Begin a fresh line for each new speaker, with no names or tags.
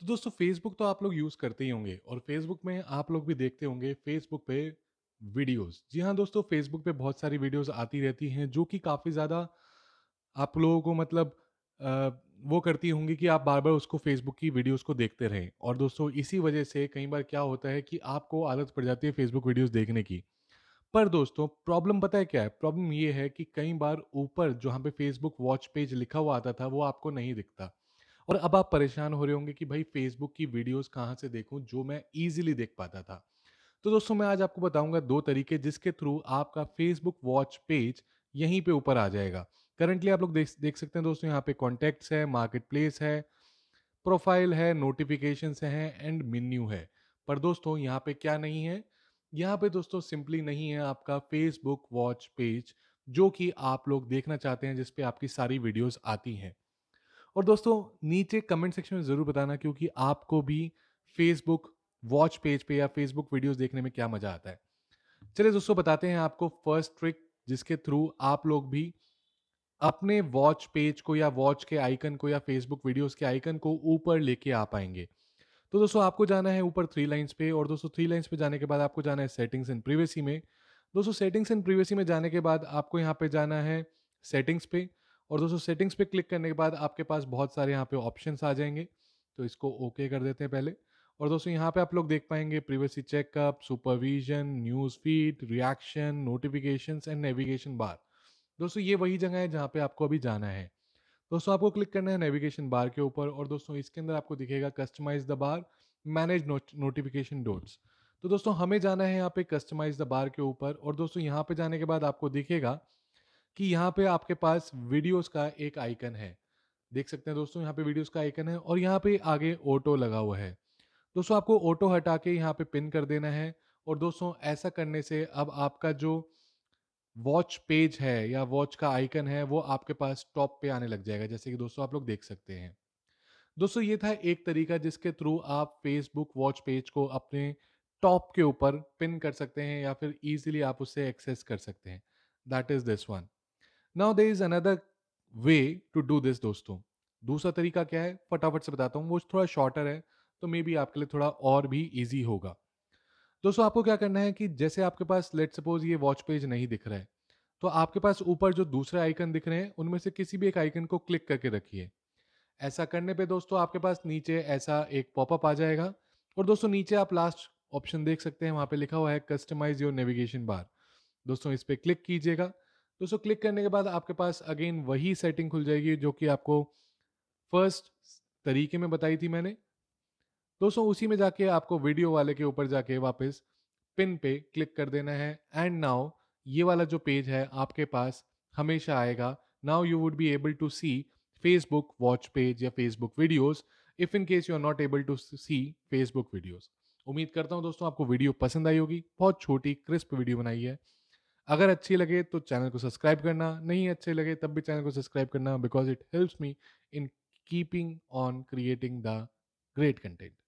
तो दोस्तों फेसबुक तो आप लोग यूज़ करते ही होंगे और फेसबुक में आप लोग भी देखते होंगे फेसबुक पे वीडियोस जी हाँ दोस्तों फेसबुक पे बहुत सारी वीडियोस आती रहती हैं जो कि काफ़ी ज़्यादा आप लोगों को मतलब वो करती होंगी कि आप बार बार उसको फेसबुक की वीडियोस को देखते रहें और दोस्तों इसी वजह से कई बार क्या होता है कि आपको आदत पड़ जाती है फेसबुक वीडियोस देखने की पर दोस्तों प्रॉब्लम पता है क्या है प्रॉब्लम ये है कि कई बार ऊपर जहाँ पे फेसबुक वॉच पेज लिखा हुआ आता था वो आपको नहीं दिखता और अब आप परेशान हो रहे होंगे कि भाई फेसबुक की वीडियोस कहाँ से देखूं जो मैं इजीली देख पाता था तो दोस्तों मैं आज आपको बताऊंगा दो तरीके जिसके थ्रू आपका फेसबुक वॉच पेज यहीं पे ऊपर आ जाएगा करंटली आप लोग देख देख सकते हैं दोस्तों यहाँ पे कॉन्टैक्ट्स है मार्केट प्लेस है प्रोफाइल है नोटिफिकेशन है एंड मेन्यू है पर दोस्तों यहाँ पे क्या नहीं है यहाँ पे दोस्तों सिंपली नहीं है आपका फेसबुक वॉच पेज जो कि आप लोग देखना चाहते हैं जिसपे आपकी सारी वीडियोस आती हैं और दोस्तों नीचे कमेंट सेक्शन में ज़रूर बताना क्योंकि आपको भी फेसबुक वॉच पेज पे या फेसबुक वीडियोस देखने में क्या मज़ा आता है चलिए दोस्तों बताते हैं आपको फर्स्ट ट्रिक जिसके थ्रू आप लोग भी अपने वॉच पेज को या वॉच के आइकन को या फेसबुक वीडियोस के आइकन को ऊपर लेके आ पाएंगे तो दोस्तों आपको जाना है ऊपर थ्री लाइन्स पे और दोस्तों थ्री लाइन्स पे जाने के बाद आपको जाना है सेटिंग्स एंड प्रीवेसी में दोस्तों सेटिंग्स एंड प्रीवेसी में जाने के बाद आपको यहाँ पे जाना है सेटिंग्स पे और दोस्तों सेटिंग्स पे क्लिक करने के बाद आपके पास बहुत सारे यहाँ पे ऑप्शन आ जाएंगे तो इसको ओके कर देते हैं पहले और दोस्तों यहाँ पे आप लोग देख पाएंगे privacy checkup supervision news feed reaction notification and navigation bar दोस्तों ये वही जगह है जहाँ पे आपको अभी जाना है दोस्तों आपको क्लिक करना है नेविगेशन बार के ऊपर और दोस्तों इसके अंदर आपको दिखेगा customize the bar manage notification dots तो दोस्तों हमें जाना है यहाँ पे कस्टमाइज द बार के ऊपर और दोस्तों यहाँ पे जाने के बाद आपको दिखेगा कि यहाँ पे आपके पास वीडियोस का एक आइकन है देख सकते हैं दोस्तों यहाँ पे वीडियोस का आइकन है और यहाँ पे आगे ऑटो लगा हुआ है दोस्तों आपको ऑटो हटा के यहाँ पे पिन कर देना है और दोस्तों ऐसा करने से अब आपका जो वॉच पेज है या वॉच का आइकन है वो आपके पास टॉप पे आने लग जाएगा जैसे कि दोस्तों आप लोग देख सकते हैं दोस्तों ये था एक तरीका जिसके थ्रू आप फेसबुक वॉच पेज को अपने टॉप के ऊपर पिन कर सकते हैं या फिर इजीली आप उससे एक्सेस कर सकते हैं that is this one now there is another way to do this दोस्तों दूसरा तरीका क्या है फटाफट से बताता हूँ वो थोड़ा शॉर्टर है तो मे बी आपके लिए थोड़ा और भी ईजी होगा दोस्तों आपको क्या करना है कि जैसे आपके पास लेट सपोज ये वॉच पेज नहीं दिख रहा है तो आपके पास ऊपर जो दूसरे आइकन दिख रहे हैं उनमें से किसी भी एक आइकन को क्लिक करके रखिए ऐसा करने पे दोस्तों आपके पास नीचे ऐसा एक पॉपअप आ जाएगा और दोस्तों नीचे आप लास्ट ऑप्शन देख सकते हैं वहाँ पे लिखा हुआ है कस्टमाइज योर नेविगेशन बार दोस्तों इस पर क्लिक कीजिएगा दोस्तों क्लिक करने के बाद आपके पास अगेन वही सेटिंग खुल जाएगी जो कि आपको फर्स्ट तरीके में बताई थी मैंने दोस्तों उसी में जाके आपको वीडियो वाले के ऊपर जाके वापस पिन पे क्लिक कर देना है एंड नाउ ये वाला जो पेज है आपके पास हमेशा आएगा now you would be able to see Facebook watch page या Facebook videos if in case you are not able to see Facebook videos उम्मीद करता हूँ दोस्तों आपको वीडियो पसंद आई होगी बहुत छोटी क्रिस्प वीडियो बनाई है अगर अच्छी लगे तो चैनल को सब्सक्राइब करना नहीं अच्छे लगे तब भी चैनल को सब्सक्राइब करना because it helps me in keeping on creating the great content